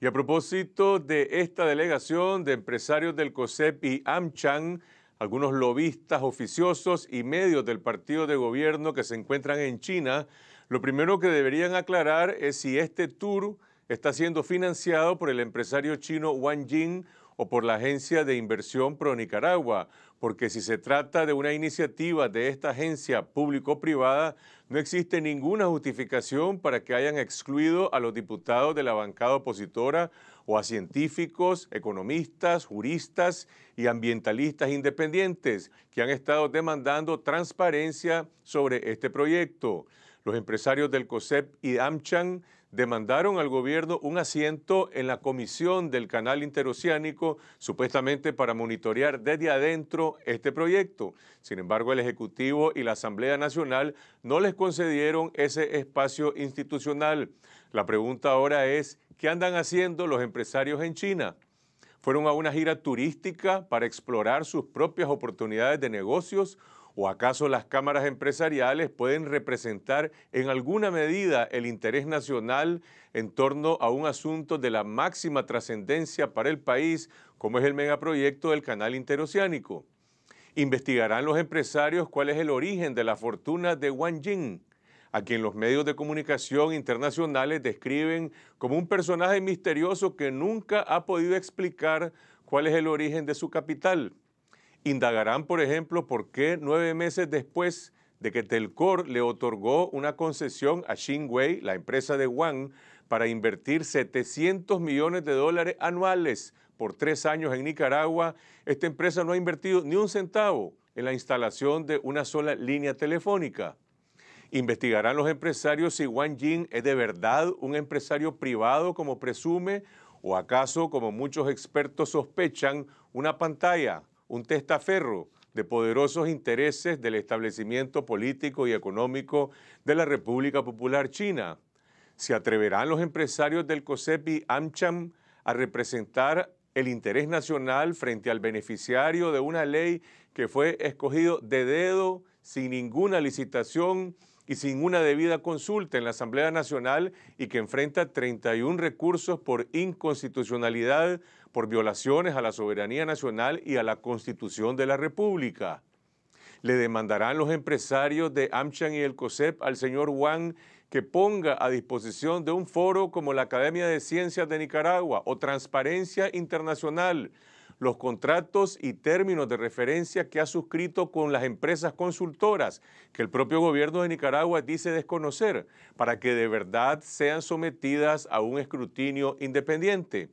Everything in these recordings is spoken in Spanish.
Y a propósito de esta delegación de empresarios del COSEP y Amchang, algunos lobistas oficiosos y medios del partido de gobierno que se encuentran en China, lo primero que deberían aclarar es si este tour está siendo financiado por el empresario chino Wang Jing o por la Agencia de Inversión Pro Nicaragua, porque si se trata de una iniciativa de esta agencia público-privada, no existe ninguna justificación para que hayan excluido a los diputados de la bancada opositora o a científicos, economistas, juristas y ambientalistas independientes que han estado demandando transparencia sobre este proyecto. Los empresarios del COSEP y AMCHAN demandaron al gobierno un asiento en la comisión del canal interoceánico, supuestamente para monitorear desde adentro este proyecto. Sin embargo, el Ejecutivo y la Asamblea Nacional no les concedieron ese espacio institucional. La pregunta ahora es, ¿qué andan haciendo los empresarios en China? ¿Fueron a una gira turística para explorar sus propias oportunidades de negocios? ¿O acaso las cámaras empresariales pueden representar en alguna medida el interés nacional en torno a un asunto de la máxima trascendencia para el país, como es el megaproyecto del Canal Interoceánico? ¿Investigarán los empresarios cuál es el origen de la fortuna de Wang Jing? a quien los medios de comunicación internacionales describen como un personaje misterioso que nunca ha podido explicar cuál es el origen de su capital. Indagarán, por ejemplo, por qué nueve meses después de que Telcor le otorgó una concesión a Xinhui, la empresa de Wang, para invertir 700 millones de dólares anuales por tres años en Nicaragua, esta empresa no ha invertido ni un centavo en la instalación de una sola línea telefónica. Investigarán los empresarios si Wang Jin es de verdad un empresario privado como presume o acaso, como muchos expertos sospechan, una pantalla un testaferro de poderosos intereses del establecimiento político y económico de la República Popular China. ¿Se atreverán los empresarios del COSEPI AmCham a representar el interés nacional frente al beneficiario de una ley que fue escogido de dedo, sin ninguna licitación, y sin una debida consulta en la Asamblea Nacional y que enfrenta 31 recursos por inconstitucionalidad, por violaciones a la soberanía nacional y a la Constitución de la República. Le demandarán los empresarios de Amchan y el COSEP al señor Wang que ponga a disposición de un foro como la Academia de Ciencias de Nicaragua o Transparencia Internacional los contratos y términos de referencia que ha suscrito con las empresas consultoras, que el propio gobierno de Nicaragua dice desconocer, para que de verdad sean sometidas a un escrutinio independiente.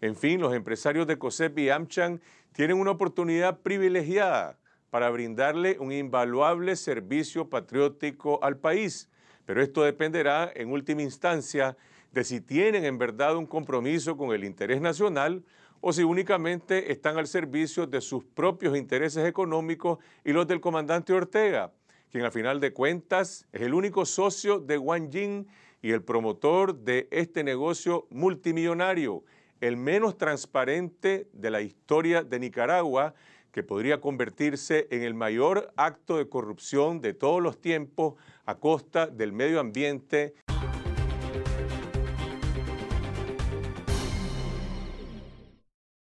En fin, los empresarios de COSEP y AmCham tienen una oportunidad privilegiada para brindarle un invaluable servicio patriótico al país. Pero esto dependerá, en última instancia, de si tienen en verdad un compromiso con el interés nacional o si únicamente están al servicio de sus propios intereses económicos y los del comandante Ortega, quien al final de cuentas es el único socio de Wang Jing y el promotor de este negocio multimillonario, el menos transparente de la historia de Nicaragua, que podría convertirse en el mayor acto de corrupción de todos los tiempos a costa del medio ambiente.